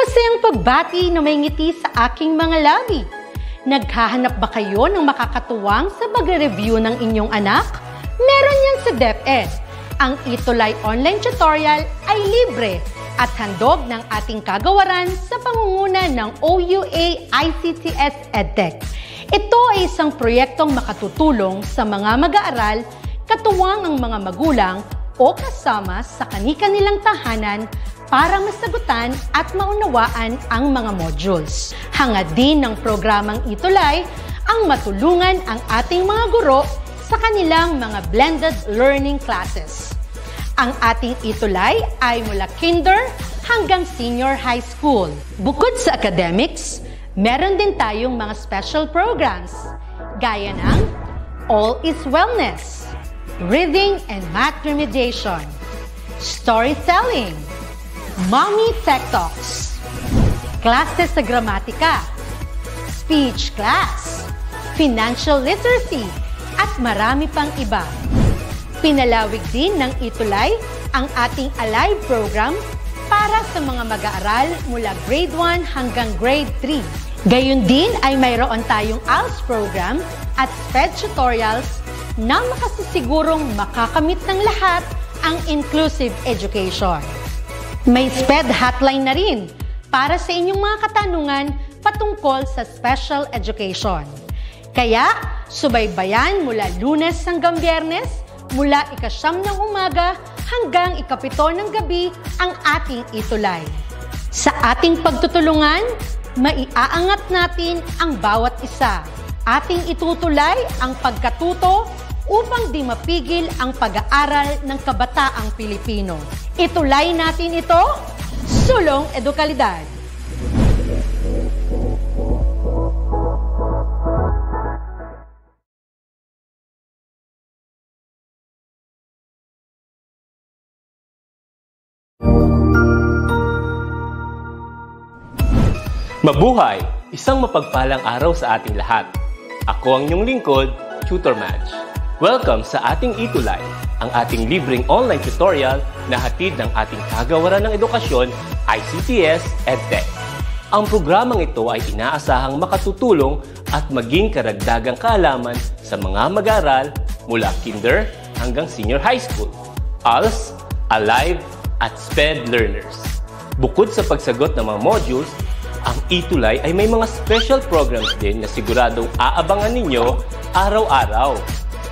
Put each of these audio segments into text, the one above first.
masayang pagbati na may ngiti sa aking mga labi. Naghahanap ba kayo ng makakatuwang sa pagre-review ng inyong anak? Meron yan sa DepEd. Ang Itulay online tutorial ay libre at handog ng ating kagawaran sa pangunguna ng OUA ICTS EdTech. Ito ay isang proyektong makatutulong sa mga mag-aaral, katuwang ang mga magulang o kasama sa kanilang tahanan para masagutan at maunawaan ang mga modules. Hangad din ng programang Itulay ang matulungan ang ating mga guro sa kanilang mga blended learning classes. Ang ating Itulay ay mula kinder hanggang senior high school. Bukod sa academics, meron din tayong mga special programs gaya ng All is Wellness, Reading and Math Remediation, Storytelling, Mommy Tech Talks. Classes sa gramatika, speech class, financial literacy, at marami pang iba. Pinalawig din ng Itulay ang ating Alive program para sa mga mag-aaral mula grade 1 hanggang grade 3. Gayun din ay mayroon tayong ALS program at SPED tutorials na makasisigurong makakamit ng lahat ang inclusive education. May SPED hotline na rin para sa inyong mga katanungan patungkol sa special education. Kaya, subaybayan mula lunes hanggang biyernes, mula ikasyam ng umaga hanggang ikapito ng gabi ang ating itulay. Sa ating pagtutulungan, maiaangat natin ang bawat isa. Ating itutulay ang pagkatuto upang di mapigil ang pag-aaral ng kabataang Pilipino. Itulay natin ito, Sulong Edukalidad. Mabuhay! Isang mapagpalang araw sa ating lahat. Ako ang inyong lingkod, Tutor Match. Welcome sa ating Itulay, ang ating libreng online tutorial na hatid ng ating kagawaran ng edukasyon, ICTS EdTech. Ang programang ito ay inaasahang makatutulong at maging karagdagang kaalaman sa mga mag-aaral mula kinder hanggang senior high school, ALS, ALIVE, at SPED learners. Bukod sa pagsagot ng mga modules, ang Itulay ay may mga special programs din na siguradong aabangan ninyo araw-araw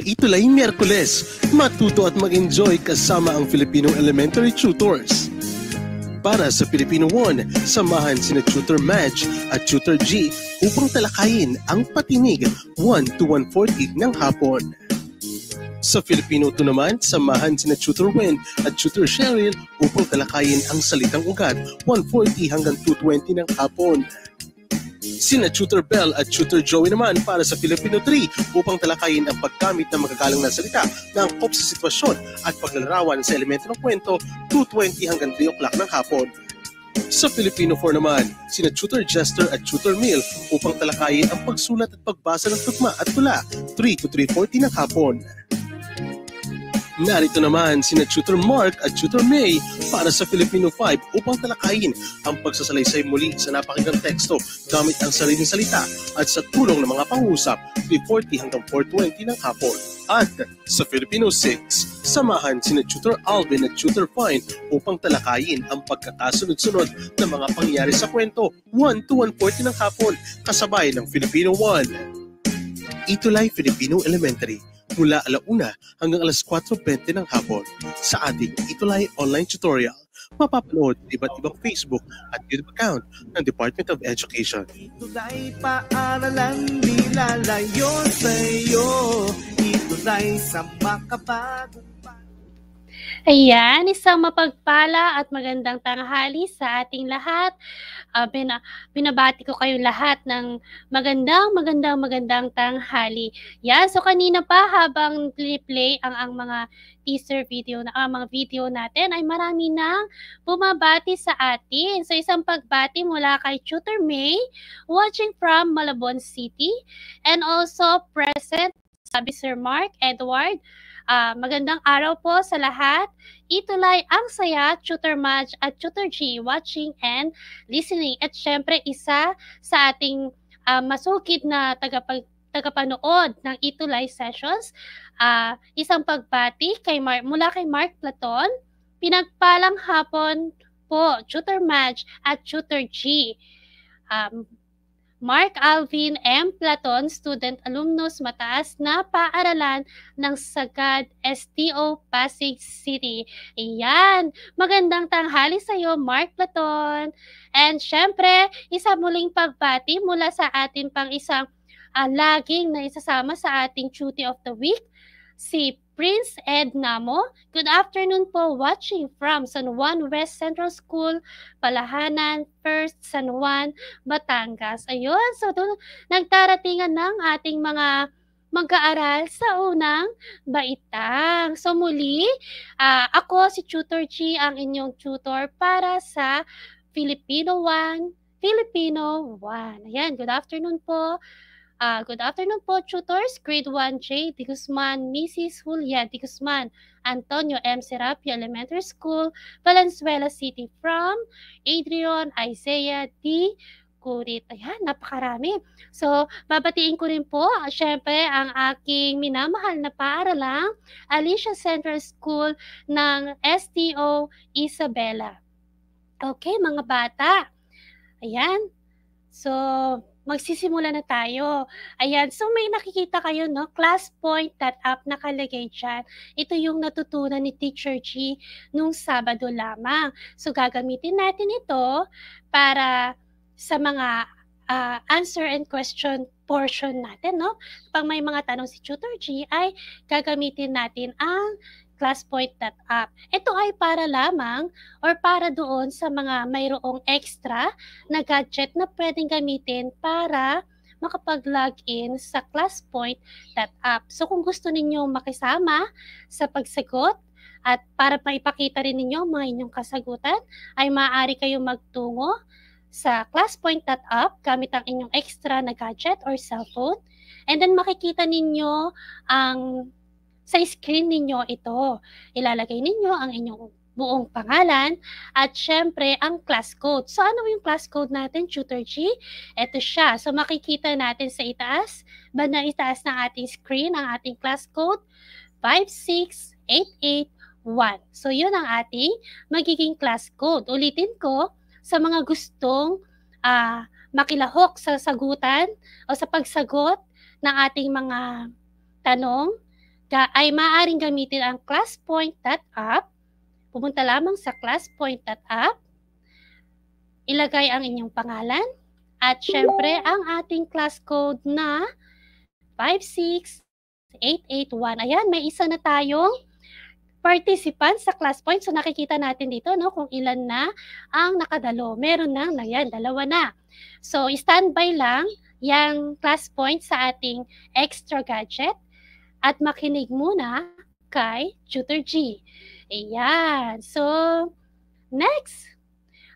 ngayong Itulay Miyerkules, matuto at mag-enjoy kasama ang Filipino Elementary Tutors. Para sa Filipino 1, samahan sina Tutor Madge at Tutor G upang talakayin ang patinig 1 to 1.40 ng hapon. Sa Filipino 2 naman, samahan sina Tutor Wen at Tutor Cheryl upang talakayin ang salitang ugat 1.40 hanggang 2.20 ng hapon. Sina Tutor Bell at Tutor Joey naman para sa Filipino 3 upang talakayin ang paggamit ng magagalang na salita na angkop sa sitwasyon at paglalarawan sa elemento ng kwento 2.20 hanggang 3 o'clock ng hapon. Sa Filipino 4 naman, sina Tutor Jester at Tutor Mill upang talakayin ang pagsulat at pagbasa ng tugma at tula 3 to 3.40 ng hapon. Narito naman sina Tutor Mark at Tutor May para sa Filipino 5 upang talakayin ang pagsasalaysay muli sa napakinggang teksto gamit ang sariling salita at sa tulong ng mga pangusap 3.40 hanggang 4.20 ng hapon. At sa Filipino 6, samahan sina Tutor Alvin at Tutor Fine upang talakayin ang pagkakasunod-sunod ng mga pangyayari sa kwento 1 to 1.40 ng hapon kasabay ng Filipino 1. Itulay Filipino Elementary mula alauna hanggang alas 4.20 ng hapon. Sa ating Itulay online tutorial, mapapanood sa iba't ibang Facebook at YouTube account ng Department of Education. Itulay paaralan, di lalayo sa'yo. Itulay sa makabago. Ayan, isang mapagpala at magandang tanghali sa ating lahat. Uh, bina, binabati ko kayo lahat ng magandang, magandang, magandang tanghali. Yan, so kanina pa habang play ang, ang mga teaser video na ang mga video natin ay marami nang bumabati sa atin. So isang pagbati mula kay Tutor May, watching from Malabon City, and also present sabi Sir Mark Edward, Uh, magandang araw po sa lahat. Itulay ang saya, Tutor Madge at Tutor G watching and listening. At syempre isa sa ating uh, masukid na tagapag tagapanood ng Itulay Sessions. Uh, isang pagbati kay Mark, mula kay Mark Platon. Pinagpalang hapon po, Tutor Madge at Tutor G. Um, Mark Alvin M. Platon, student alumnus mataas na paaralan ng Sagad STO Pasig City. Ayan, magandang tanghali sa iyo Mark Platon. And syempre, isa muling pagbati mula sa atin pang isang uh, laging na isasama sa ating duty of the week, si Prince Ed Namo. Good afternoon po watching from San Juan West Central School, Palahanan, First San Juan, Batangas. Ayun, so dun, nagtaratingan ng ating mga mag-aaral sa unang baitang. So muli, uh, ako si Tutor G, ang inyong tutor para sa Filipino 1, Filipino 1. Ayan, good afternoon po. Uh, good afternoon po, tutors. Grade 1J, D. Guzman, Mrs. Julia D. Guzman, Antonio M. Serapio Elementary School, Valenzuela City from Adrian Isaiah D. Kurit. Ayan, napakarami. So, babatiin ko rin po, syempre, ang aking minamahal na paaralang Alicia Central School ng STO Isabela. Okay, mga bata. Ayan. So, magsisimula na tayo. Ayan, so may nakikita kayo, no? Class point that up nakalagay dyan. Ito yung natutunan ni Teacher G nung Sabado lamang. So gagamitin natin ito para sa mga uh, answer and question portion natin, no? Pag may mga tanong si Tutor G, ay gagamitin natin ang classpoint.app. Ito ay para lamang or para doon sa mga mayroong extra na gadget na pwedeng gamitin para makapag-login sa classpoint.app. So kung gusto ninyong makisama sa pagsagot at para maipakita rin ninyo mga inyong kasagutan, ay maaari kayong magtungo sa classpoint.app gamit ang inyong extra na gadget or cellphone. And then makikita ninyo ang sa screen ninyo ito. Ilalagay ninyo ang inyong buong pangalan at syempre ang class code. So ano yung class code natin, Tutor G? Ito siya. So makikita natin sa itaas, bandang itaas ng ating screen, ang ating class code 56881. So yun ang ating magiging class code. Ulitin ko sa mga gustong uh, makilahok sa sagutan o sa pagsagot ng ating mga tanong ka, ay maaaring gamitin ang classpoint.app. Pumunta lamang sa classpoint.app. Ilagay ang inyong pangalan at syempre ang ating class code na 56881. Ayan, may isa na tayong participant sa class point. So nakikita natin dito no kung ilan na ang nakadalo. Meron na, ayan, dalawa na. So standby lang yang class point sa ating extra gadget at makinig muna kay Tutor G. Ayan. So, next.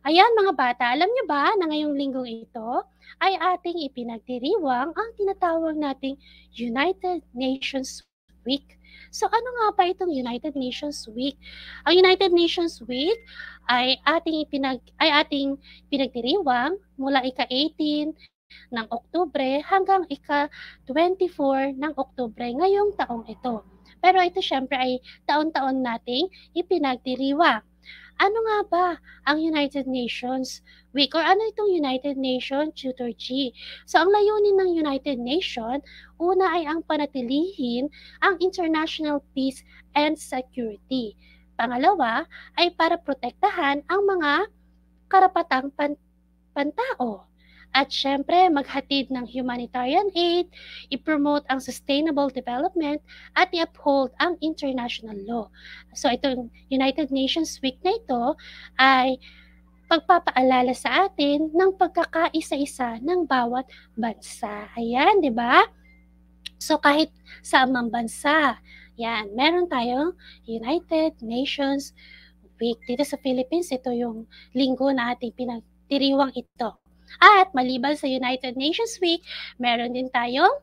Ayan mga bata, alam niyo ba na ngayong linggong ito ay ating ipinagdiriwang ang tinatawag nating United Nations Week. So ano nga ba itong United Nations Week? Ang United Nations Week ay ating ipinag ay ating pinagdiriwang mula ika-18 ng Oktubre hanggang ika-24 ng Oktubre ngayong taong ito. Pero ito syempre ay taon-taon nating ipinagdiriwa. Ano nga ba ang United Nations Week or ano itong United Nations Liturgy? So ang layunin ng United Nations, una ay ang panatilihin ang international peace and security. Pangalawa ay para protektahan ang mga karapatang pan- pantao. At syempre, maghatid ng humanitarian aid, i-promote ang sustainable development, at i-uphold ang international law. So itong United Nations Week na ito ay pagpapaalala sa atin ng pagkakaisa-isa ng bawat bansa. Ayan, di ba? So kahit sa amang bansa, yan, meron tayong United Nations Week. Dito sa Philippines, ito yung linggo na ating pinagtiriwang ito. At maliban sa United Nations Week, meron din tayong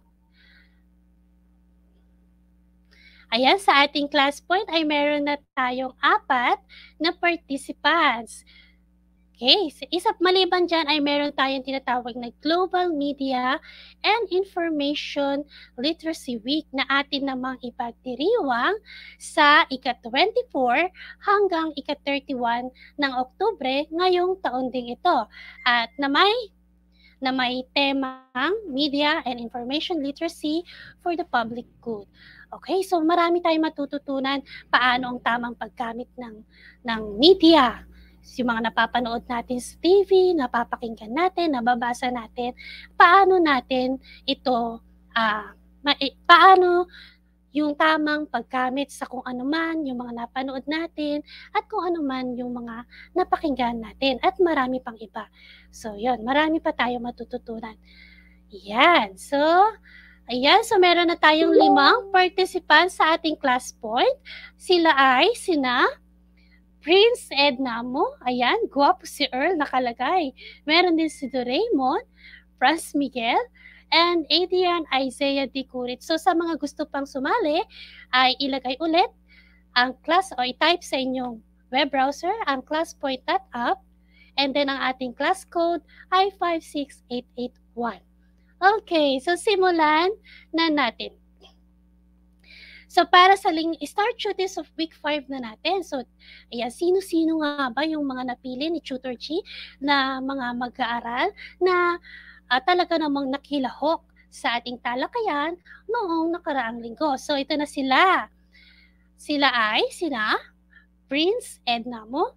Ayan, sa ating class point ay meron na tayong apat na participants. Okay, so isa maliban dyan ay meron tayong tinatawag na Global Media and Information Literacy Week na atin namang ipagdiriwang sa ika-24 hanggang ika-31 ng Oktubre ngayong taon ding ito. At na may na may temang Media and Information Literacy for the Public Good. Okay, so marami tayong matututunan paano ang tamang paggamit ng ng media yung mga napapanood natin sa TV, napapakinggan natin, nababasa natin, paano natin ito, uh, ma- eh, paano yung tamang paggamit sa kung ano man, yung mga napanood natin, at kung ano man yung mga napakinggan natin, at marami pang iba. So, yun, marami pa tayo matututunan. Yan, so, Ayan, so meron na tayong limang participants sa ating class point. Sila ay sina Prince Edna mo, ayan, guwapo si Earl nakalagay. Meron din si Doraemon, Franz Miguel, and Adrian Isaiah D. Curit. So sa mga gusto pang sumali, ay ilagay ulit ang class o i-type sa inyong web browser ang class.app and then ang ating class code ay 56881. Okay, so simulan na natin. So para sa ling start shooties of week 5 na natin. So ayan, sino-sino nga ba yung mga napili ni Tutor Chi na mga mag-aaral na uh, talaga namang nakilahok sa ating talakayan noong nakaraang linggo. So ito na sila. Sila ay sina Prince Ednamo,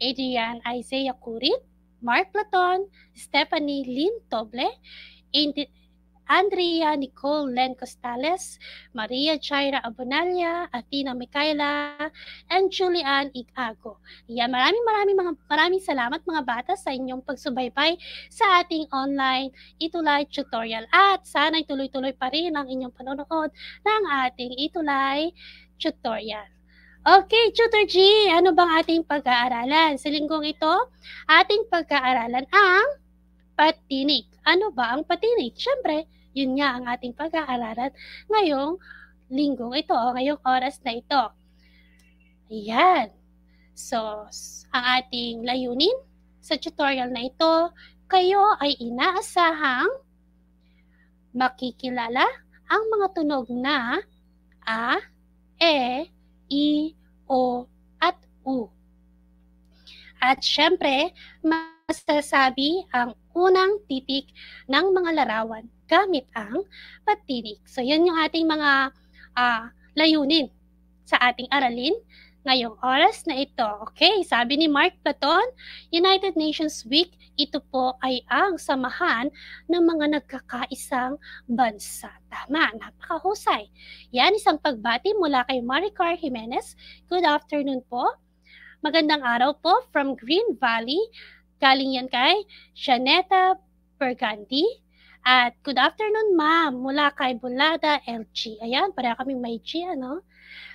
Adrian Isaiah Kurit, Mark Platon, Stephanie Lynn Toble, Andrea Nicole Len Costales, Maria Chaira Abonalia, Athena Micaela, and Julian Igago. Yan, maraming maraming mga maraming salamat mga bata sa inyong pagsubaybay sa ating online Itulay tutorial. At sana ituloy-tuloy pa rin ang inyong panonood ng ating Itulay tutorial. Okay, Tutor G, ano bang ating pag-aaralan? Sa linggong ito, ating pag-aaralan ang patinig. Ano ba ang patinig? Siyempre, yun nga ang ating pag-aaralan ngayong linggong ito o ngayong oras na ito. Ayan. So, ang ating layunin sa tutorial na ito, kayo ay inaasahang makikilala ang mga tunog na A, E, I, O, at U. At syempre, masasabi ang unang titik ng mga larawan gamit ang pagtirik. So, yun yung ating mga uh, layunin sa ating aralin ngayong oras na ito. Okay, sabi ni Mark Platon, United Nations Week, ito po ay ang samahan ng mga nagkakaisang bansa. Tama, napakahusay. Yan, isang pagbati mula kay Maricar Jimenez. Good afternoon po. Magandang araw po from Green Valley. Galing yan kay Janeta Bergandi. At good afternoon, ma'am, mula kay Bulada LG. Ayan, para kaming may G, ano?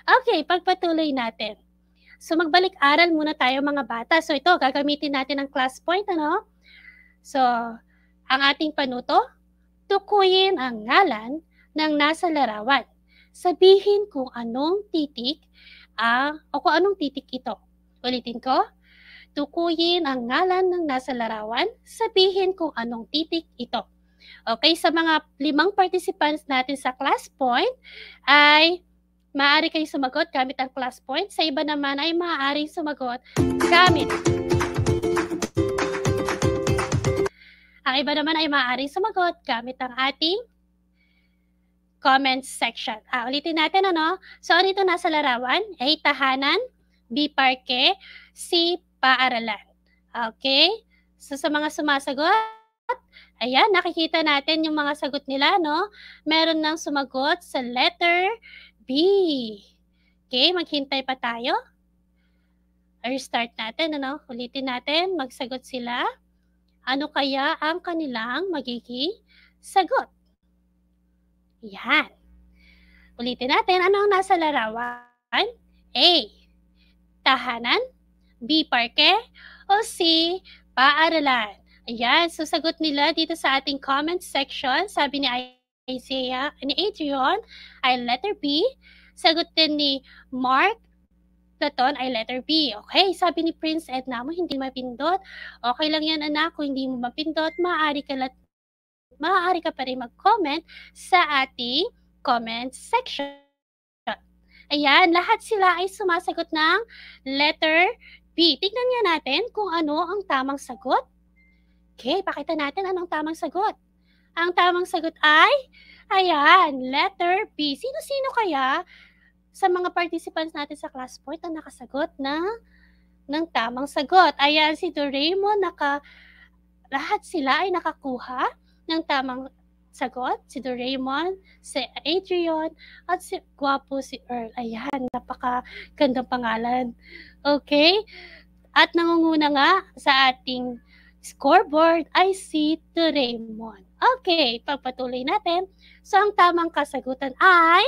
Okay, pagpatuloy natin. So, magbalik-aral muna tayo mga bata. So, ito, gagamitin natin ang class point, ano? So, ang ating panuto, tukuyin ang ngalan ng nasa larawan. Sabihin kung anong titik ang, ah, o kung anong titik ito. Ulitin ko, tukuyin ang ngalan ng nasa larawan, sabihin kung anong titik ito. Okay, sa mga limang participants natin sa class point ay maaari kayong sumagot gamit ang class point. Sa iba naman ay maaari sumagot gamit. Ang iba naman ay maaari sumagot gamit ang ating comment section. Ah, ulitin natin ano. So, dito nasa larawan, A, tahanan, B, parke, C, paaralan. Okay? So, sa mga sumasagot, Ayan, nakikita natin yung mga sagot nila, no? Meron ng sumagot sa letter B. Okay, maghintay pa tayo. Restart natin, ano? Ulitin natin, magsagot sila. Ano kaya ang kanilang magiging sagot? Yan. Ulitin natin, ano ang nasa larawan? A. Tahanan. B. Parke. O C. Paaralan. Ayan, so sagot nila dito sa ating comment section, sabi ni Isaiah, ni Adrian, I letter B. Sagot din ni Mark, Platon ay letter B. Okay, sabi ni Prince Edna mo, hindi mapindot. Okay lang yan anak, kung hindi mo mapindot, maaari ka, lat- maaari ka pa rin mag-comment sa ating comment section. Ayan, lahat sila ay sumasagot ng letter B. Tignan nga natin kung ano ang tamang sagot Okay, pakita natin anong tamang sagot. Ang tamang sagot ay, ayan, letter B. Sino-sino kaya sa mga participants natin sa class point ang nakasagot na ng tamang sagot? Ayan, si Doraemon, naka, lahat sila ay nakakuha ng tamang sagot. Si Doraemon, si Adrian, at si Guapo si Earl. Ayan, napakagandang pangalan. Okay? At nangunguna nga sa ating scoreboard, I see to Raymond. Okay, pagpatuloy natin. So, ang tamang kasagutan ay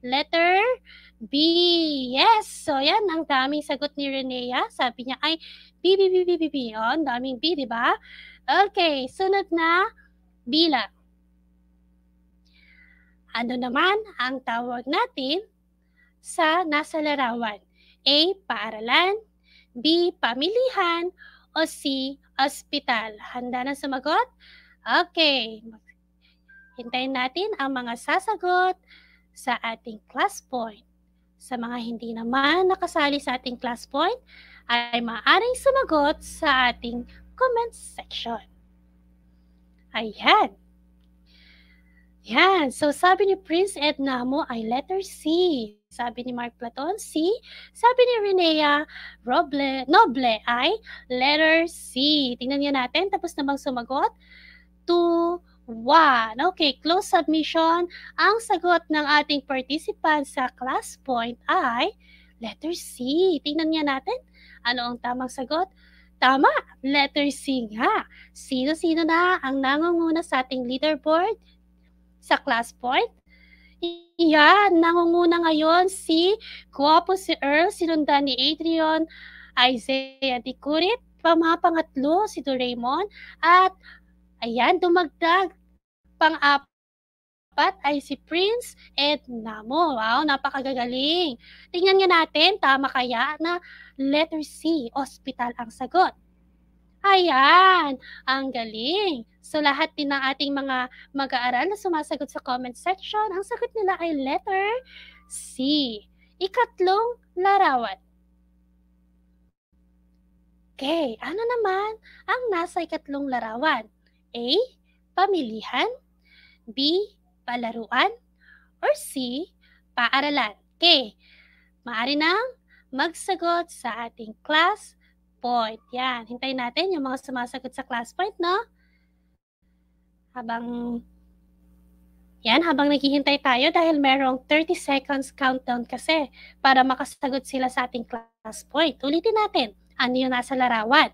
letter B. Yes. So, yan. Ang daming sagot ni Renea. Sabi niya ay B, B, B, B, B, B. O, oh, ang daming B, di ba? Okay. Sunod na bilang. Ano naman ang tawag natin sa nasa larawan? A. Paaralan. B. Pamilihan. O C ospital. Handa na sumagot? Okay. Hintayin natin ang mga sasagot sa ating class point. Sa mga hindi naman nakasali sa ating class point, ay maaaring sumagot sa ating comment section. Ayan. Yan. So, sabi ni Prince Edna mo ay letter C. Sabi ni Mark Platon, C. Sabi ni Renea Roble, Noble ay letter C. Tingnan niya natin, tapos na bang sumagot? To 1. Okay, close submission. Ang sagot ng ating participant sa class point ay letter C. Tingnan niya natin, ano ang tamang sagot? Tama, letter C nga. Sino-sino na ang nangunguna sa ating leaderboard sa class point? Iyan, nangunguna ngayon si Guwapo si Earl, sinundan ni Adrian, Isaiah Dikurit, pamapangatlo si Doraemon, at ayan, dumagdag pang-apat apat ay si Prince at Namo. Wow, napakagagaling. Tingnan nga natin, tama kaya na letter C, hospital ang sagot. Ayan, ang galing. So lahat din ng ating mga mag-aaral na sumasagot sa comment section, ang sagot nila ay letter C. Ikatlong larawan. Okay, ano naman ang nasa ikatlong larawan? A. Pamilihan B. Palaruan or C. Paaralan. Okay, maaari nang magsagot sa ating class point. Yan, hintayin natin yung mga sumasagot sa class point, no? Habang, yan, habang naghihintay tayo dahil merong 30 seconds countdown kasi para makasagot sila sa ating class point. Ulitin natin, ano yung nasa larawan?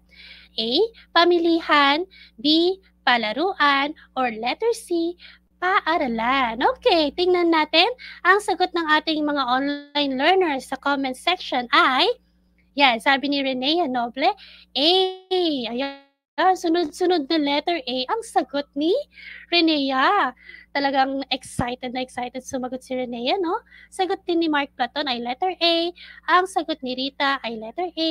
A. Pamilihan. B. Palaruan. Or letter C paaralan. Okay, tingnan natin ang sagot ng ating mga online learners sa comment section ay Yeah, sabi ni Renea Noble, A. Ayan, sunod-sunod na letter A ang sagot ni Renea. Talagang excited na excited sumagot si Renea, no? Sagot din ni Mark Platon ay letter A. Ang sagot ni Rita ay letter A.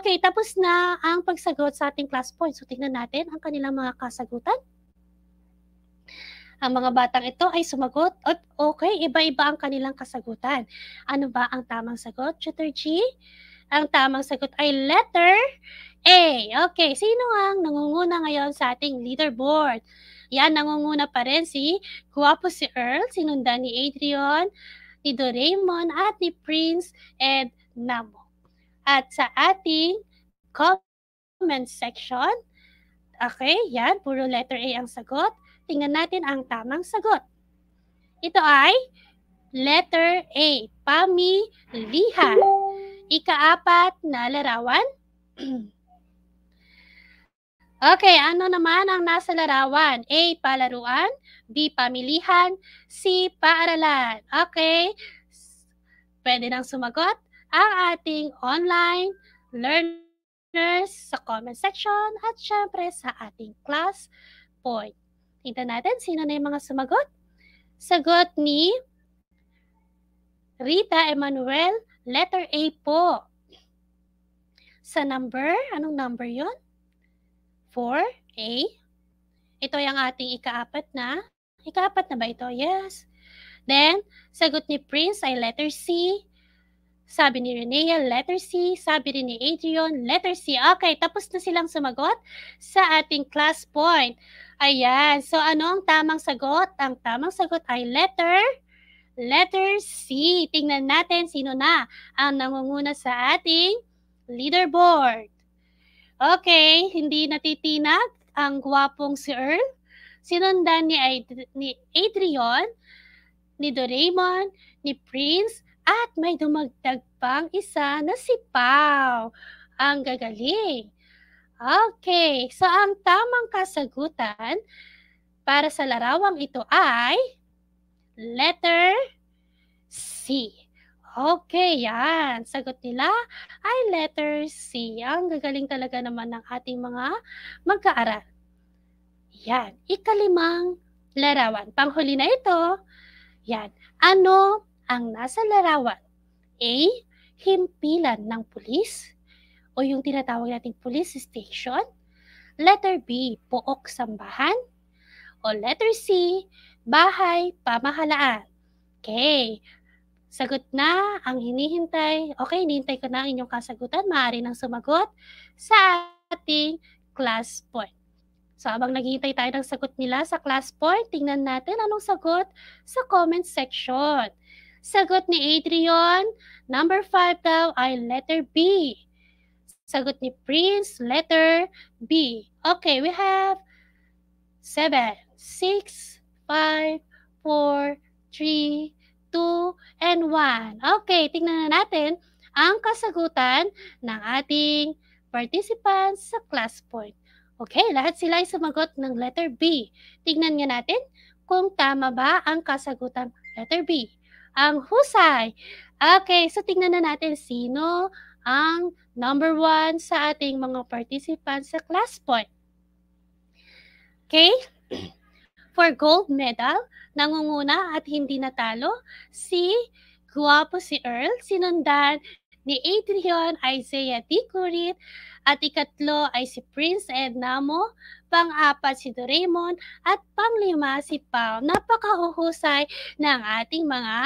Okay, tapos na ang pagsagot sa ating class points. So, tingnan natin ang kanilang mga kasagutan. Ang mga batang ito ay sumagot. Okay, iba-iba ang kanilang kasagutan. Ano ba ang tamang sagot, Tutor G? Ang tamang sagot ay letter A. Okay, sino ang nangunguna ngayon sa ating leaderboard? Yan, nangunguna pa rin si Guwapo si Earl, sinundan ni Adrian, ni Doraemon, at ni Prince Ed Namo. At sa ating comment section, okay, yan, puro letter A ang sagot. Tingnan natin ang tamang sagot. Ito ay letter A, pamilihan. Ikaapat na larawan. okay, ano naman ang nasa larawan? A. Palaruan. B. Pamilihan. C. Paaralan. Okay, pwede nang sumagot ang ating online learners sa comment section at syempre sa ating class point. Tingnan natin sino na yung mga sumagot. Sagot ni Rita Emanuel Letter A po. Sa number, anong number yon? 4A. Ito yung ating ikaapat na. Ikaapat na ba ito? Yes. Then, sagot ni Prince ay letter C. Sabi ni Renea, letter C. Sabi rin ni Adrian, letter C. Okay, tapos na silang sumagot sa ating class point. Ayan. So, ano ang tamang sagot? Ang tamang sagot ay letter letter C. Tingnan natin sino na ang nangunguna sa ating leaderboard. Okay, hindi natitinag ang gwapong si Earl. Sinundan ni, Ad- ni Adrian, ni Doraemon, ni Prince, at may dumagdag pang isa na si Pau. Ang gagaling! Okay, so ang tamang kasagutan para sa larawang ito ay letter C. Okay, yan. Sagot nila ay letter C. Ang gagaling talaga naman ng ating mga mag Yan. Ikalimang larawan. Panghuli na ito. Yan. Ano ang nasa larawan? A. Himpilan ng pulis o yung tinatawag nating police station. Letter B. Pook sambahan. O letter C bahay, pamahalaan. Okay. Sagot na ang hinihintay. Okay, hinihintay ko na ang inyong kasagutan. Maaari nang sumagot sa ating class point. So, abang naghihintay tayo ng sagot nila sa class point, tingnan natin anong sagot sa comment section. Sagot ni Adrian, number 5 daw ay letter B. Sagot ni Prince, letter B. Okay, we have 7, 6, 5, 4, 3, 2, and 1. Okay, tingnan na natin ang kasagutan ng ating participants sa class point. Okay, lahat sila ay sumagot ng letter B. Tingnan nga natin kung tama ba ang kasagutan letter B. Ang husay. Okay, so tingnan na natin sino ang number one sa ating mga participants sa class point. Okay? for gold medal, nangunguna at hindi natalo si Guwapo si Earl, sinundan ni Adrian Isaiah D. Curit, at ikatlo ay si Prince Ednamo, pang-apat si Doraemon, at panglima si Pao. Napakahuhusay ng ating mga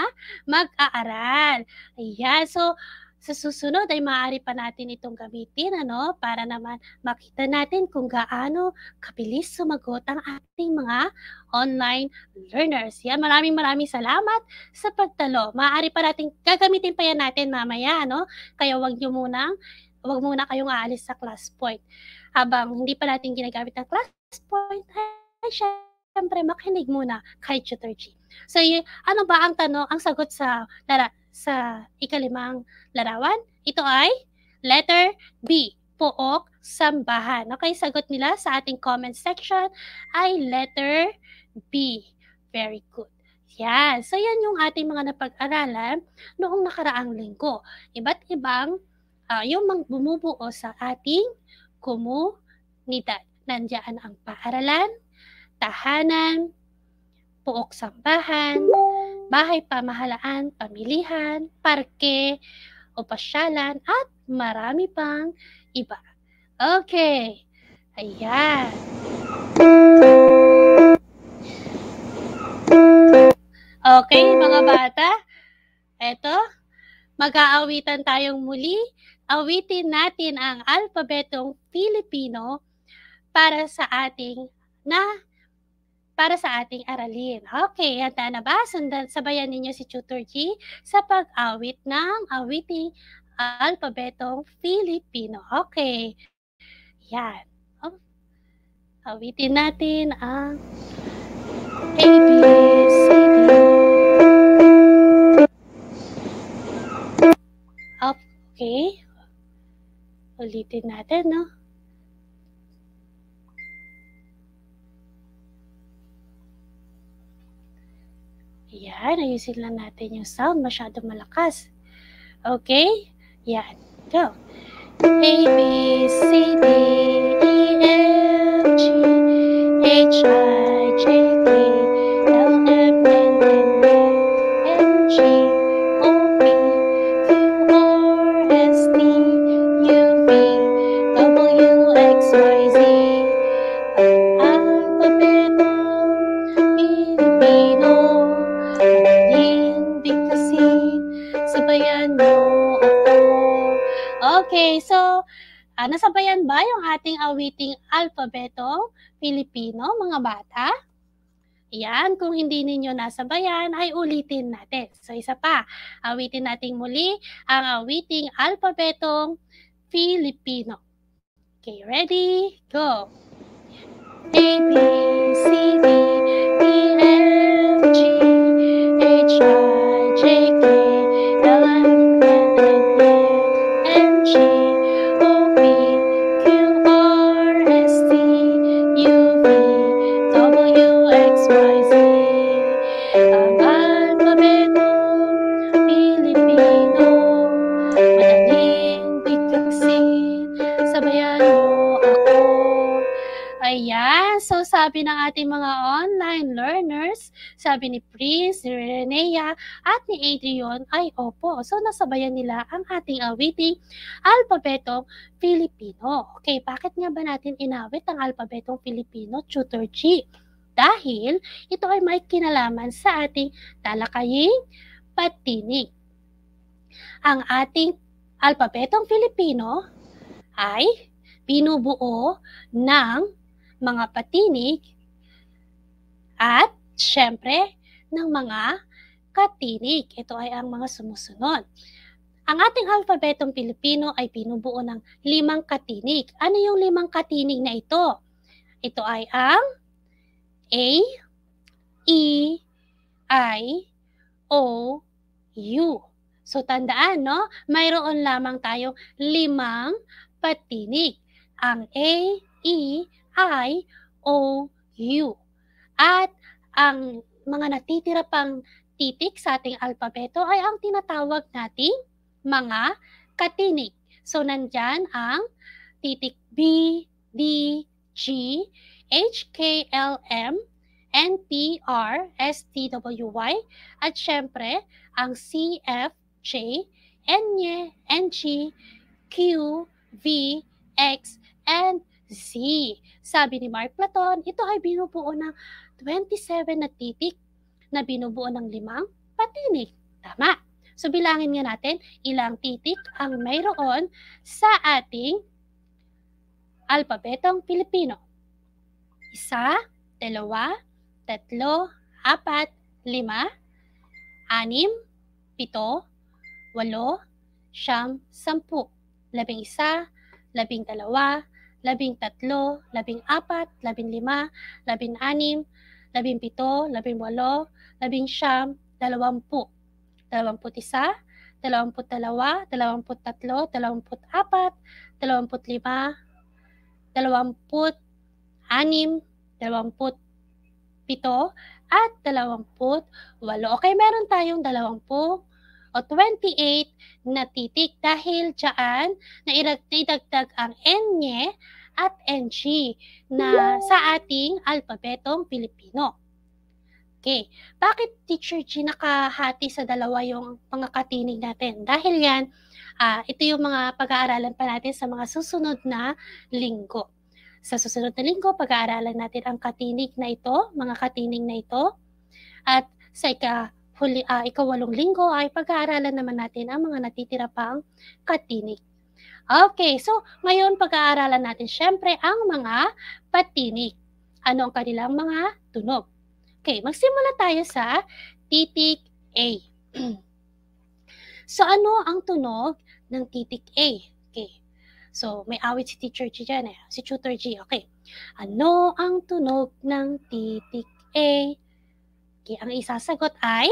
mag-aaral. Ayan, so sa susunod ay maaari pa natin itong gamitin ano, para naman makita natin kung gaano kabilis sumagot ang ating mga online learners. Yan, maraming maraming salamat sa pagtalo. Maaari pa natin, gagamitin pa yan natin mamaya. Ano? Kaya wag niyo muna wag muna kayong aalis sa class point. Habang hindi pa natin ginagamit ang class point, ay syempre makinig muna kay Tutor Jim. So, y- ano ba ang tanong, ang sagot sa, lara- sa ikalimang larawan? Ito ay letter B, pook, sambahan. Okay, sagot nila sa ating comment section ay letter B. Very good. Yan. So, yan yung ating mga napag-aralan noong nakaraang linggo. Iba't ibang uh, yung mga bumubuo sa ating komunidad. Nandiyan ang paaralan, tahanan, puok sambahan, bahay pamahalaan, pamilihan, parke, o pasyalan, at marami pang iba. Okay. Ayan. Okay, mga bata. Eto, mag-aawitan tayong muli. Awitin natin ang alpabetong Pilipino para sa ating na para sa ating aralin. Okay, yata na ba? Sundan, sabayan ninyo si Tutor G sa pag-awit ng awiting alpabetong Filipino. Okay. Yan. Oh. Awitin natin ang ABCD. Okay. Ulitin natin, no? Yan, ayusin lang natin yung sound. Masyado malakas. Okay? Yan. Go. A, B, C, D, E, F, G, H, I, Uh, nasabayan ba yung ating awiting alpabetong Filipino, mga bata? Yan, kung hindi ninyo nasabayan, ay ulitin natin. So isa pa, awitin natin muli ang awiting alpabetong Filipino. Okay, ready? Go! A, B, C, sabi ng ating mga online learners, sabi ni Prince, ni Renea, at ni Adrian ay opo. So nasabayan nila ang ating awiting alpabetong Filipino. Okay, bakit nga ba natin inawit ang alpabetong Filipino, Tutor G? Dahil ito ay may kinalaman sa ating talakaying patinig. Ang ating alpabetong Filipino ay binubuo ng mga patinig, at syempre ng mga katinig. Ito ay ang mga sumusunod. Ang ating alfabetong Pilipino ay pinubuo ng limang katinig. Ano yung limang katinig na ito? Ito ay ang A, E, I, O, U. So tandaan, no? Mayroon lamang tayong limang patinig. Ang A, E, I O U. At ang mga natitira pang titik sa ating alpabeto ay ang tinatawag nating mga katinig. So nandyan ang titik B, D, G, H, K, L, M, N, P, R, S, T, W, Y, at syempre ang C, F, J, N, Y, N, G, Q, V, X, and Z. Sabi ni Mark Platon, ito ay binubuo ng 27 na titik na binubuo ng limang patinig. Tama. So bilangin nga natin ilang titik ang mayroon sa ating alpabetong Pilipino. Isa, dalawa, tatlo, apat, lima, anim, pito, walo, siyam, sampu, labing isa, labing dalawa, labing tatlo, labing apat, labing lima, labing anim, labing pito, labing walo, labing siyam, dalawampu. Dalawamput isa, dalawamput dalawa, dalawamput tatlo, dalawamput apat, dalawamput lima, dalawamput anim, dalawamput pito, at dalawamput walo. Okay, meron tayong dalawampu o 28 na titik dahil dyan na idagdag ang N at NG na sa ating alpabetong Pilipino. Okay. Bakit Teacher G nakahati sa dalawa yung mga katinig natin? Dahil yan, uh, ito yung mga pag-aaralan pa natin sa mga susunod na linggo. Sa susunod na linggo, pag-aaralan natin ang katinig na ito, mga katinig na ito. At sa ika huli, uh, ah, ikawalong linggo ay pag-aaralan naman natin ang mga natitira pang katinik. Okay, so ngayon pag-aaralan natin syempre ang mga patinik. Ano ang kanilang mga tunog? Okay, magsimula tayo sa titik A. so ano ang tunog ng titik A? Okay. So may awit si Teacher G dyan eh, si Tutor G. Okay. Ano ang tunog ng titik A? Okay, ang isasagot ay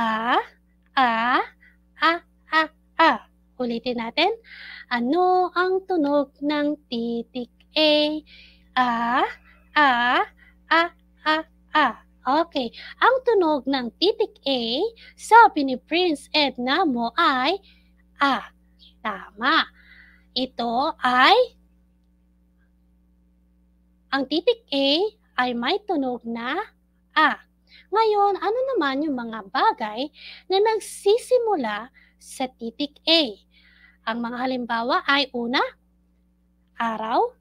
A, A, A, A, A. Ulitin natin. Ano ang tunog ng titik A? A, A, A, A, A. Okay. Ang tunog ng titik A, sabi ni Prince Edna mo ay A. Tama. Ito ay ang titik A ay may tunog na A. Ngayon, ano naman yung mga bagay na nagsisimula sa titik A? Ang mga halimbawa ay una, araw,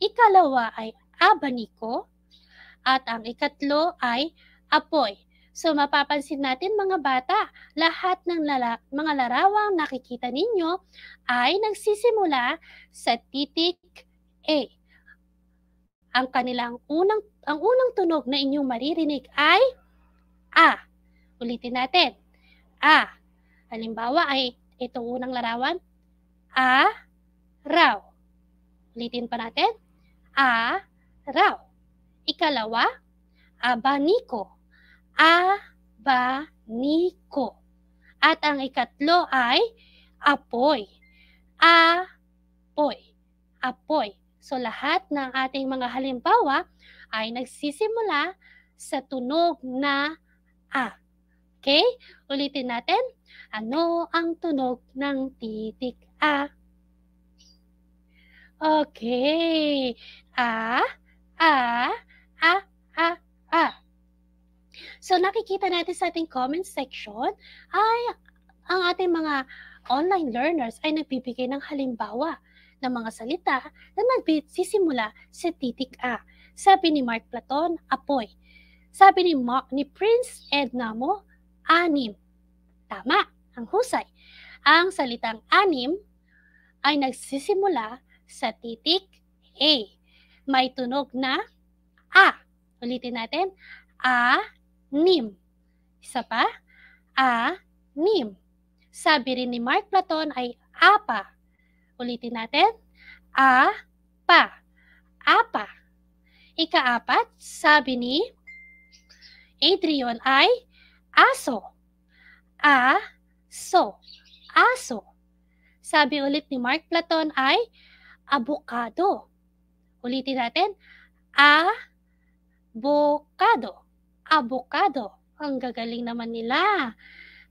ikalawa ay abaniko, at ang ikatlo ay apoy. So mapapansin natin mga bata, lahat ng lala- mga larawang nakikita ninyo ay nagsisimula sa titik A. Ang kanilang unang ang unang tunog na inyong maririnig ay A. Ulitin natin. A. Halimbawa ay itong unang larawan. A. Raw. Ulitin pa natin. A. Raw. Ikalawa, abaniko. A. Ba. Niko. At ang ikatlo ay apoy. A. Apoy. Apoy. So lahat ng ating mga halimbawa ay nagsisimula sa tunog na A. Okay? Ulitin natin. Ano ang tunog ng titik A? Okay. A, A, A, A, A. So nakikita natin sa ating comment section ay ang ating mga online learners ay nagbibigay ng halimbawa ng mga salita na nagsisimula sa titik A. Sabi ni Mark Platon, apoy. Sabi ni, Ma- ni Prince Edna mo, anim. Tama, ang husay. Ang salitang anim ay nagsisimula sa titik A. May tunog na A. Ulitin natin, A-nim. Isa pa, A-nim. Sabi rin ni Mark Platon ay apa. Ulitin natin, A-pa. Apa. Ikaapat, sabi ni Adrian ay aso. A, so, aso. Sabi ulit ni Mark Platon ay abukado. Ulitin natin, a, bukado. Abukado. Ang gagaling naman nila.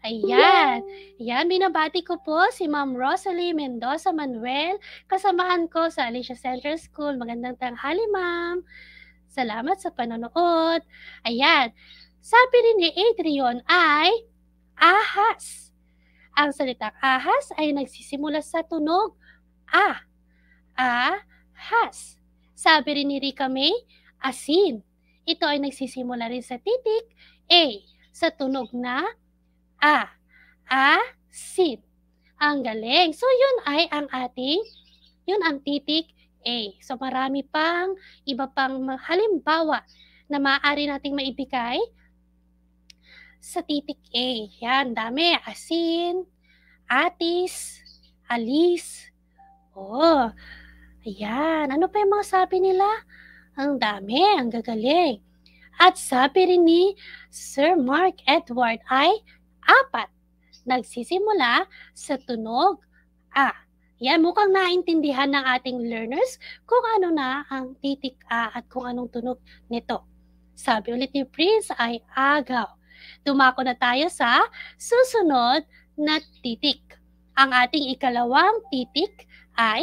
Ayan. Ayan, binabati ko po si Ma'am Rosalie Mendoza Manuel. Kasamaan ko sa Alicia Central School. Magandang tanghali, Ma'am. Salamat sa panonood. Ayan. Sabi rin ni Adrian ay ahas. Ang salitang ahas ay nagsisimula sa tunog a. ahas. Sabi rin ni Rika May, asin. Ito ay nagsisimula rin sa titik a sa tunog na a. Asin. Ang galing. So, yun ay ang ating, yun ang titik A. So marami pang iba pang halimbawa na maaari nating maibigay sa titik A. Yan, dami. Asin, atis, alis. Oh, ayan. Ano pa yung mga sabi nila? Ang dami, ang gagaling. At sabi rin ni Sir Mark Edward ay apat. Nagsisimula sa tunog A. Yan, mukhang naintindihan ng ating learners kung ano na ang titik A ah, at kung anong tunog nito. Sabi ulit ni Prince ay agaw. Dumako na tayo sa susunod na titik. Ang ating ikalawang titik ay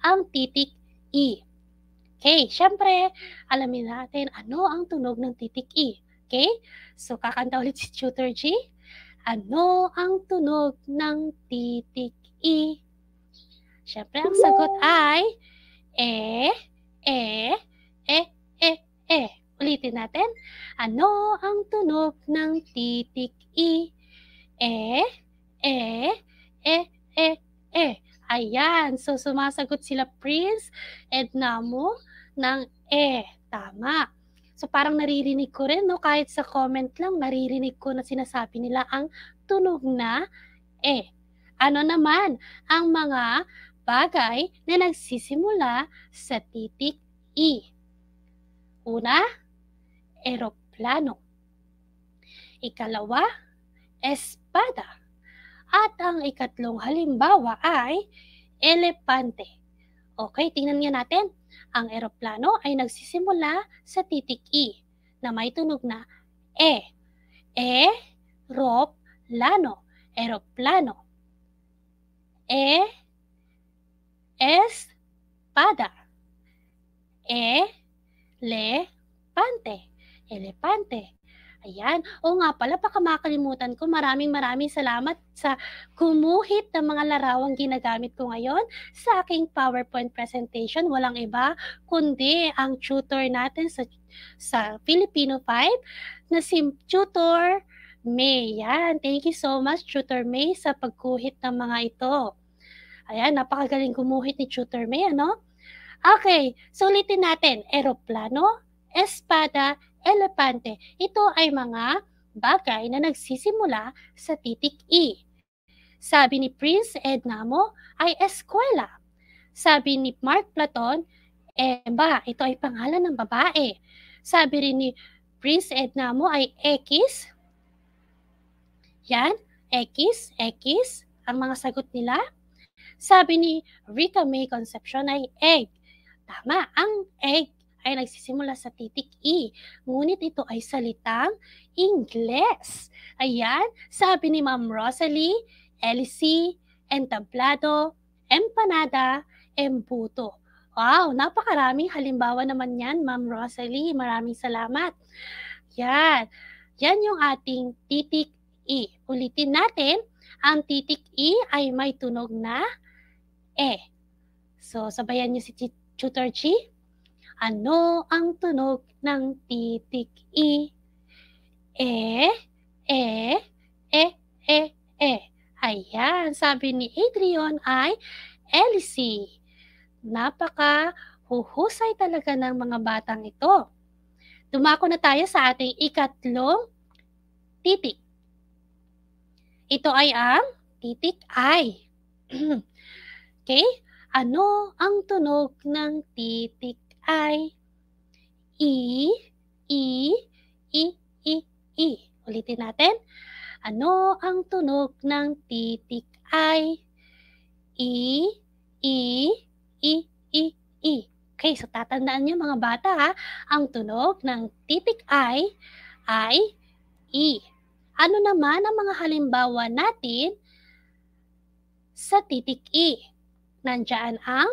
ang titik E. Okay, syempre, alamin natin ano ang tunog ng titik E. Okay? So, kakanta ulit si Tutor G. Ano ang tunog ng titik E? Siyempre, ang sagot ay E, E, E, E, E. Ulitin natin. Ano ang tunog ng titik I? E, E, E, E, E. Ayan. So, sumasagot sila Prince at Namo ng E. Tama. So, parang naririnig ko rin, no? Kahit sa comment lang, naririnig ko na sinasabi nila ang tunog na E. Ano naman ang mga bagay na nagsisimula sa titik E. Una, eroplano. Ikalawa, espada. At ang ikatlong halimbawa ay elepante. Okay, tingnan nga natin. Ang eroplano ay nagsisimula sa titik E na may tunog na E. E, rop, lano, eroplano. E, espada. Elepante. Elepante. Ayan. O nga pala, baka makalimutan ko. Maraming maraming salamat sa kumuhit ng mga larawang ginagamit ko ngayon sa aking PowerPoint presentation. Walang iba, kundi ang tutor natin sa, sa Filipino 5 na si Tutor May. Yan. Thank you so much, Tutor May, sa pagkuhit ng mga ito. Ayan, napakagaling gumuhit ni Tutor May, ano? Okay, sulitin natin. Eroplano, espada, elepante. Ito ay mga bagay na nagsisimula sa titik E. Sabi ni Prince Ednamo ay eskwela. Sabi ni Mark Platon, Eba, eh, ito ay pangalan ng babae. Sabi rin ni Prince Ednamo ay Ekis. Yan, Ekis, Ekis, ang mga sagot nila. Sabi ni Rita May Concepcion ay egg. Tama, ang egg ay nagsisimula sa titik E. Ngunit ito ay salitang Ingles. Ayan, sabi ni Ma'am Rosalie, LC, entablado, empanada, embuto. Wow, napakaraming halimbawa naman yan, Ma'am Rosalie. Maraming salamat. Yan. Yan yung ating titik E. Ulitin natin, ang titik E ay may tunog na E. So, sabayan niyo si Tutor G. Ano ang tunog ng titik I? E, E, E, E, E. Ayan, sabi ni Adrian ay Elsie. Napaka huhusay talaga ng mga batang ito. Dumako na tayo sa ating ikatlong titik. Ito ay ang titik I. Okay? Ano ang tunog ng titik ay? I, I, I, I, I. Ulitin natin. Ano ang tunog ng titik ay? I, I, I, I, I. Okay, so tatandaan niyo mga bata ha, ang tunog ng titik I ay I. Ano naman ang mga halimbawa natin sa titik I? Nandyan ang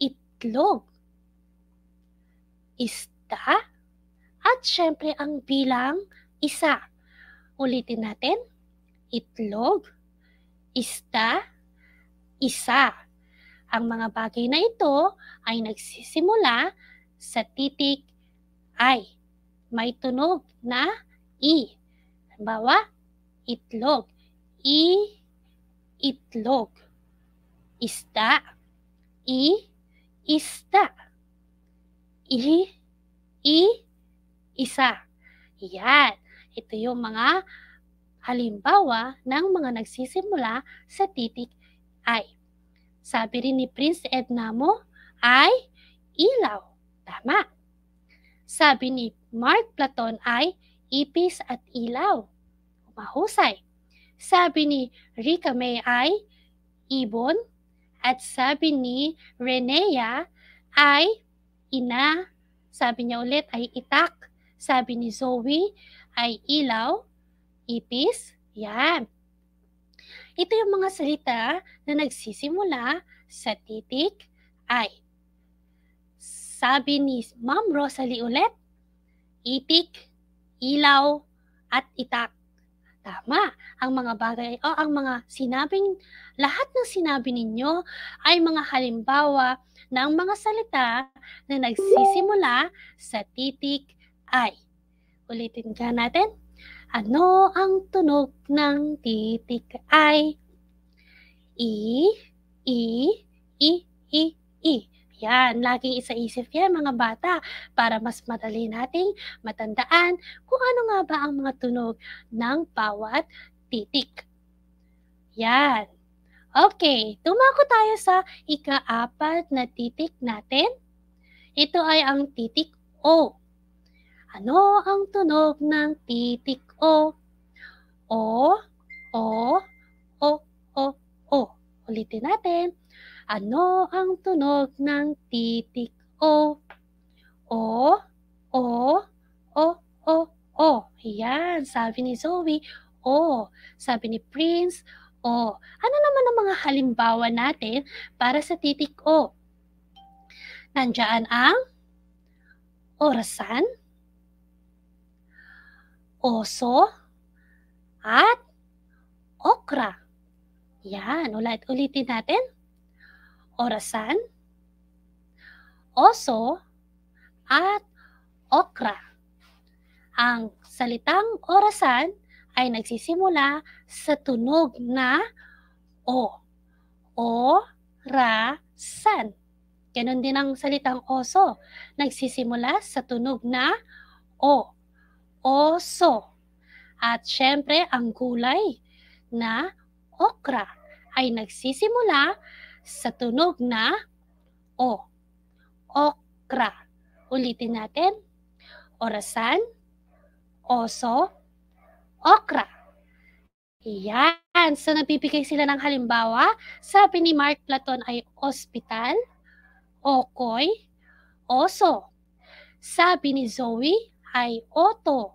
itlog, ista, at syempre ang bilang isa. Ulitin natin, itlog, ista, isa. Ang mga bagay na ito ay nagsisimula sa titik I. May tunog na I. Bawa, itlog. I, itlog. Ista. I. Ista. I. I. Isa. Yan. Ito yung mga halimbawa ng mga nagsisimula sa titik I. Sabi rin ni Prince Ednamo, ay ilaw. Tama. Sabi ni Mark Platon ay ipis at ilaw. Mahusay. Sabi ni Rika May ay ibon, at sabi ni Renea ay ina, sabi niya ulit ay itak, sabi ni Zoe ay ilaw, ipis, yan. Ito yung mga salita na nagsisimula sa titik ay. Sabi ni Ma'am Rosalie ulit, itik, ilaw, at itak. Tama, ang mga bagay o ang mga sinabing, lahat ng sinabi ninyo ay mga halimbawa ng mga salita na nagsisimula sa titik ay. Ulitin ka natin. Ano ang tunog ng titik ay? I, I, I, I, I. Yan, laging isaisip yan mga bata para mas madali nating matandaan kung ano nga ba ang mga tunog ng bawat titik. Yan. Okay, tumako tayo sa ika-apat na titik natin. Ito ay ang titik O. Ano ang tunog ng titik O? O, O, O, O, O. Ulitin natin. Ano ang tunog ng titik O? O, O, O, O, O. Yan, sabi ni Zoe, O. Sabi ni Prince, O. Ano naman ang mga halimbawa natin para sa titik O? Nandiyan ang orasan, oso, at okra. Yan, ulit-ulitin natin orasan, oso, at okra. Ang salitang orasan ay nagsisimula sa tunog na o. O, ra, san. Ganon din ang salitang oso. Nagsisimula sa tunog na o. Oso. At syempre, ang gulay na okra ay nagsisimula sa tunog na O. Okra. Ulitin natin. Orasan, oso, okra. Iyan. So, nagbibigay sila ng halimbawa. Sabi ni Mark Platon ay ospital, okoy, oso. Sabi ni Zoe ay oto.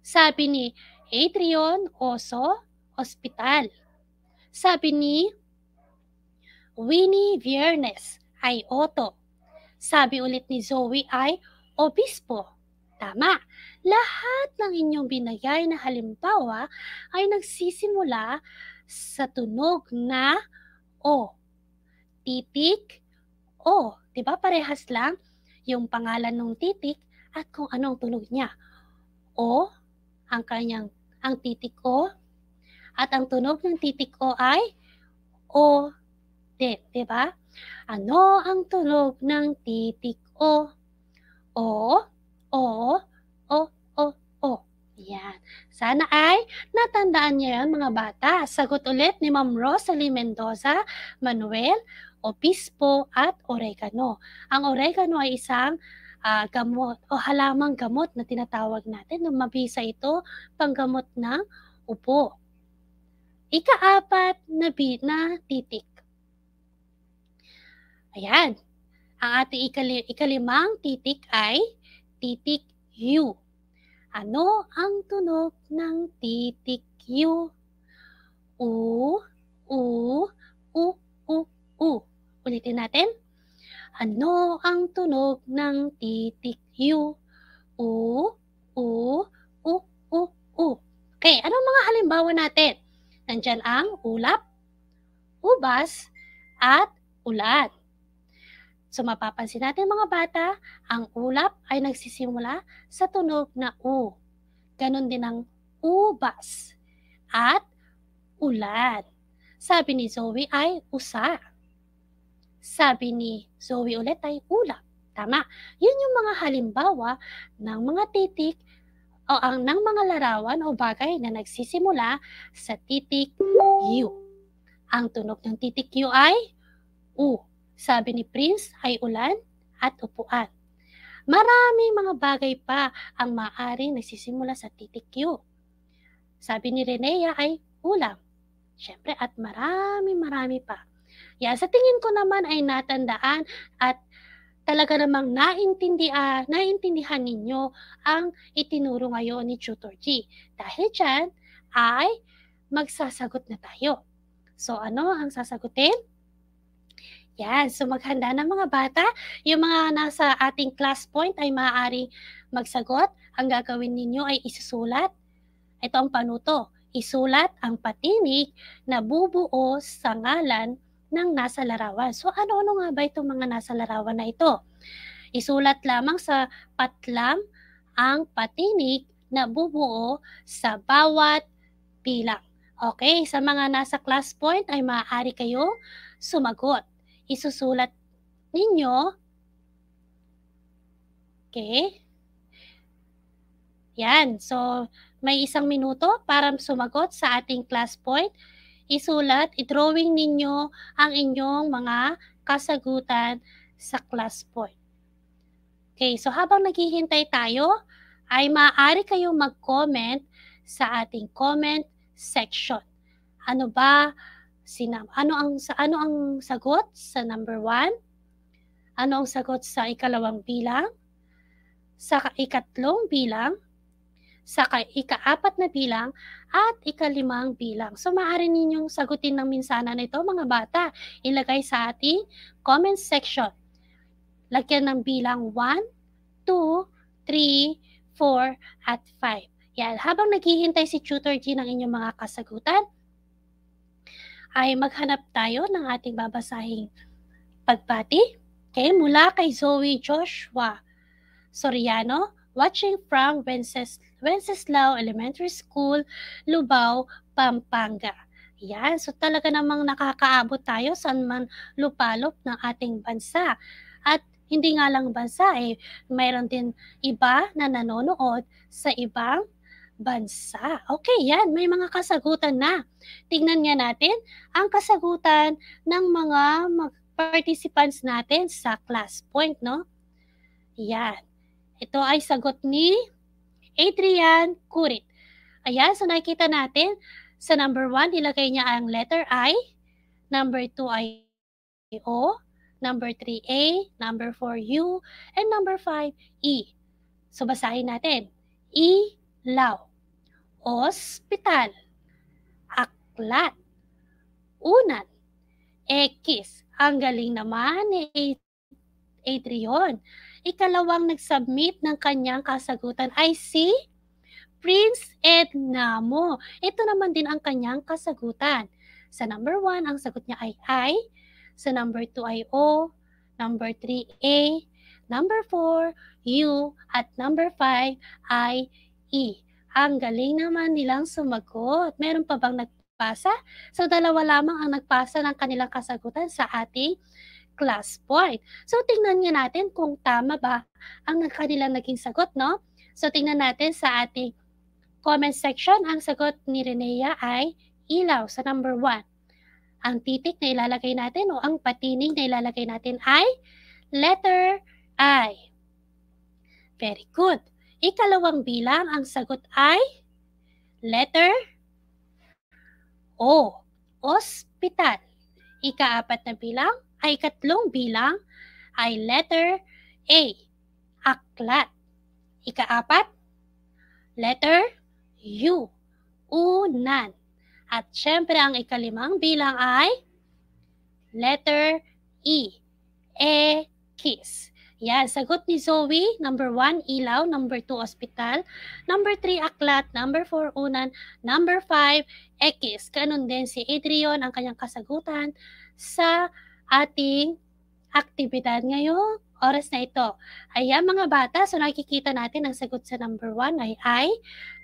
Sabi ni Adrian, oso, ospital. Sabi ni Winnie Viernes ay Otto. Sabi ulit ni Zoe ay Obispo. Tama, lahat ng inyong binigay na halimbawa ay nagsisimula sa tunog na O. Titik, O. Di ba parehas lang yung pangalan ng titik at kung anong tunog niya. O, ang kanyang, ang titik O, at ang tunog ng titik O ay O tip, di ba? Ano ang tunog ng titik o? O, o, o, o, o. Yan. Sana ay natandaan niya yan mga bata. Sagot ulit ni Ma'am Rosalie Mendoza, Manuel, Obispo at Oregano. Ang oregano ay isang uh, gamot o halamang gamot na tinatawag natin. Nung mabisa ito, panggamot ng upo. Ikaapat na, bi- na titik Ayan. Ang ating ikali- ikalimang titik ay titik U. Ano ang tunog ng titik U? U, U, U, U, U. Ulitin natin. Ano ang tunog ng titik U? U, U, U, U, U. Okay, ano mga halimbawa natin? Nandyan ang ulap, ubas, at ulat. So mapapansin natin mga bata, ang ulap ay nagsisimula sa tunog na U. Ganon din ang ubas at ulan. Sabi ni Zoe ay usa. Sabi ni Zoe ulit ay ulap. Tama. Yun yung mga halimbawa ng mga titik o ang ng mga larawan o bagay na nagsisimula sa titik U. Ang tunog ng titik U ay U sabi ni Prince ay ulan at upuan. Marami mga bagay pa ang maaaring nagsisimula sa titik Q. Sabi ni Renea ay ulam. Siyempre at marami-marami pa. Yeah, sa tingin ko naman ay natandaan at talaga namang naintindihan, naintindihan ninyo ang itinuro ngayon ni Tutor G. Dahil dyan ay magsasagot na tayo. So ano ang sasagutin? Yan, so maghanda na mga bata. Yung mga nasa ating class point ay maaari magsagot. Ang gagawin ninyo ay isusulat. Ito ang panuto. Isulat ang patinig na bubuo sa ngalan ng nasa larawan. So ano-ano nga ba itong mga nasa larawan na ito? Isulat lamang sa patlam ang patinig na bubuo sa bawat bilang. Okay, sa mga nasa class point ay maaari kayo sumagot isusulat ninyo. Okay? Yan. So, may isang minuto para sumagot sa ating class point. Isulat, i-drawing ninyo ang inyong mga kasagutan sa class point. Okay, so habang naghihintay tayo, ay maaari kayong mag-comment sa ating comment section. Ano ba sina ano ang sa ano ang sagot sa number one? Ano ang sagot sa ikalawang bilang? Sa ikatlong bilang? Sa ikaapat na bilang at ikalimang bilang. So maaari ninyong sagutin ng minsanan na ito mga bata. Ilagay sa ating comment section. Lagyan ng bilang 1, 2, 3, 4 at 5. Yan, habang naghihintay si Tutor G ng inyong mga kasagutan, ay maghanap tayo ng ating babasahing pagpati okay, mula kay Zoe Joshua Soriano watching from Wences Wenceslao Elementary School, Lubao, Pampanga. Yan, so talaga namang nakakaabot tayo saan man lupalop ng ating bansa. At hindi nga lang bansa, eh, mayroon din iba na nanonood sa ibang bansa. Okay, yan. May mga kasagutan na. Tingnan nga natin ang kasagutan ng mga participants natin sa class point, no? Yan. Ito ay sagot ni Adrian Kurit. Ayan, so nakikita natin sa number 1, nilagay niya ang letter I. Number 2 ay O. Number 3, A. Number 4, U. And number 5, E. So basahin natin. E, Lao ospital, aklat, unat, ekis. Ang galing naman ni Adrian. Ikalawang nag-submit ng kanyang kasagutan ay si Prince Edna Mo. Ito naman din ang kanyang kasagutan. Sa number 1, ang sagot niya ay I. Sa number 2 ay O. Number 3, A. Number 4, U. At number 5, I, E. Ang galing naman nilang sumagot. Meron pa bang nagpasa? So dalawa lamang ang nagpasa ng kanilang kasagutan sa ating class point. So tingnan nga natin kung tama ba ang kanilang naging sagot, no? So tingnan natin sa ating comment section, ang sagot ni Renea ay ilaw sa number 1. Ang titik na ilalagay natin o ang patining na ilalagay natin ay letter I. Very good. Ikalawang bilang, ang sagot ay letter O. Ospital. Ikaapat na bilang, ay ikatlong bilang, ay letter A. Aklat. Ikaapat, letter U. Unan. At syempre, ang ikalimang bilang ay letter E. Yeah, sagot ni Zoe, number 1, ilaw, number 2, ospital, number 3, aklat, number 4, unan, number 5, ekis. Ganun din si Adrian ang kanyang kasagutan sa ating aktibidad ngayon. Oras na ito. Ayan mga bata, so nakikita natin ang sagot sa number 1 ay I,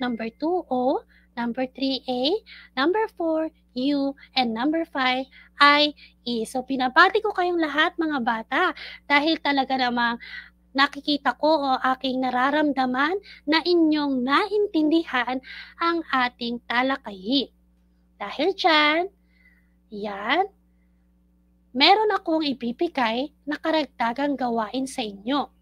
number 2, O, number 3A, number 4, U, and number 5, I, E. So, pinabati ko kayong lahat mga bata dahil talaga namang nakikita ko o aking nararamdaman na inyong naintindihan ang ating talakayin. Dahil dyan, yan, meron akong ibibigay na karagdagang gawain sa inyo.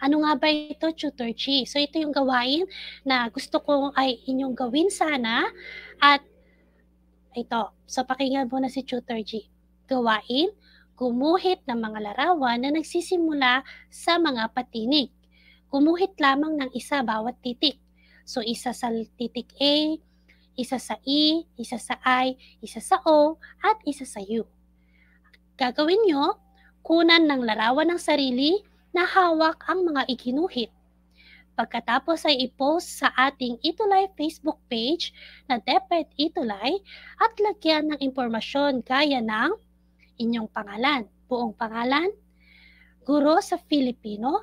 Ano nga ba ito, Tutor G? So ito yung gawain na gusto kong ay inyong gawin sana at ito, so pakinggan mo na si Tutor G. Gawain, gumuhit ng mga larawan na nagsisimula sa mga patinig. Gumuhit lamang ng isa bawat titik. So isa sa titik A, isa sa E, isa sa I, isa sa O, at isa sa U. Gagawin nyo, kunan ng larawan ng sarili na hawak ang mga ikinuhit. Pagkatapos ay ipost sa ating Itulay Facebook page na Depet Itulay at lagyan ng impormasyon gaya ng inyong pangalan, buong pangalan, guro sa Filipino,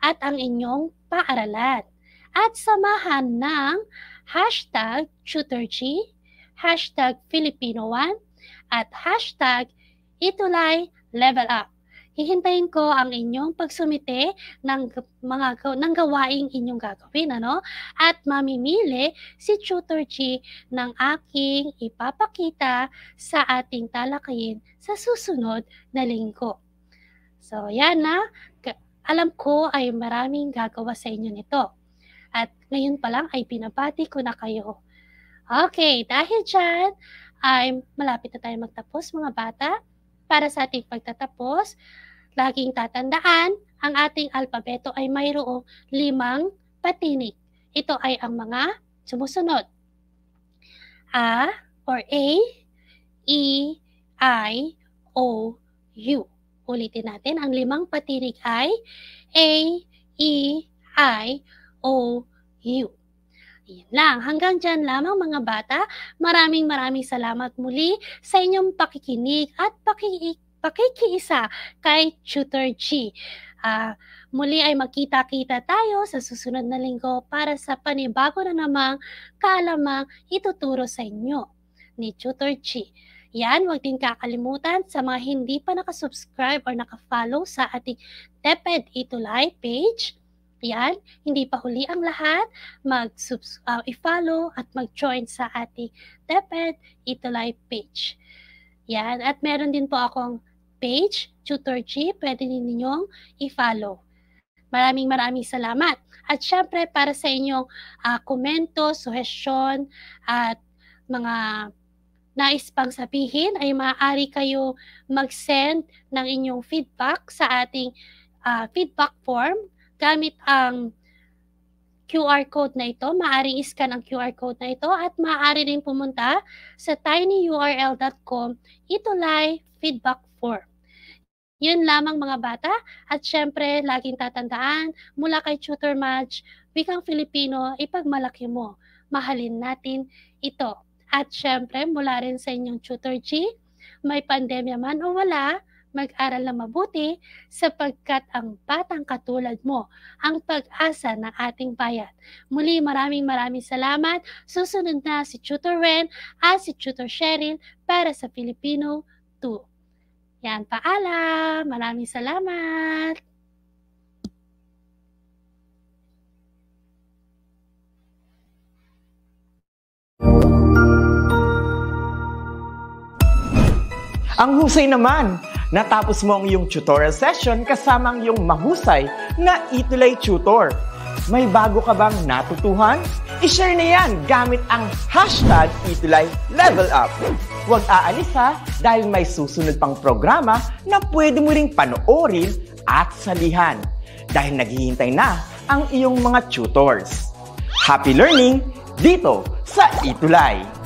at ang inyong paaralan. At samahan ng hashtag tutorg, hashtag Filipino1, at hashtag Itulay Level Up hihintayin ko ang inyong pagsumite ng mga ng gawaing inyong gagawin, ano? At mamimili si Tutor G ng aking ipapakita sa ating talakayin sa susunod na linggo. So, yan na. Alam ko ay maraming gagawa sa inyo nito. At ngayon pa lang ay pinabati ko na kayo. Okay, dahil dyan, ay malapit na tayo magtapos mga bata para sa ating pagtatapos. Laging tatandaan, ang ating alpabeto ay mayroong limang patinig. Ito ay ang mga sumusunod. A or A, E, I, O, U. Ulitin natin, ang limang patinig ay A, E, I, O, U. Ayan lang. Hanggang dyan lamang mga bata. Maraming maraming salamat muli sa inyong pakikinig at pakikinig pakikiisa kay Tutor G. Uh, muli ay magkita-kita tayo sa susunod na linggo para sa panibago na namang kaalamang ituturo sa inyo ni Tutor G. Yan, huwag din kakalimutan sa mga hindi pa nakasubscribe or nakafollow sa ating TepEd Itulay page. Yan, hindi pa huli ang lahat. mag uh, ah, i-follow at mag-join sa ating TepEd Itulay page. Yan, at meron din po akong page, G, pwede din ninyong i-follow. Maraming maraming salamat. At syempre para sa inyong uh, komento, suhesyon at mga nais pang sabihin ay maaari kayo mag-send ng inyong feedback sa ating uh, feedback form gamit ang QR code na ito. Maaaring iscan ang QR code na ito at maaari rin pumunta sa tinyurl.com itulay feedback form. Yun lamang mga bata at syempre laging tatandaan mula kay Tutor Madge, wikang Filipino ipagmalaki mo. Mahalin natin ito. At syempre mula rin sa inyong Tutor G, may pandemya man o wala, mag-aral na mabuti sapagkat ang batang katulad mo ang pag-asa ng ating bayan. Muli maraming maraming salamat. Susunod na si Tutor Ren at si Tutor Sheryl para sa Filipino 2. Yan, paalam. Maraming salamat. Ang husay naman, natapos mo ang iyong tutorial session kasama ang iyong mahusay na Itulay Tutor. May bago ka bang natutuhan? I-share na yan gamit ang hashtag Itulay Level Up. Huwag aalis ha dahil may susunod pang programa na pwede mo ring panoorin at salihan dahil naghihintay na ang iyong mga tutors. Happy learning dito sa Itulay!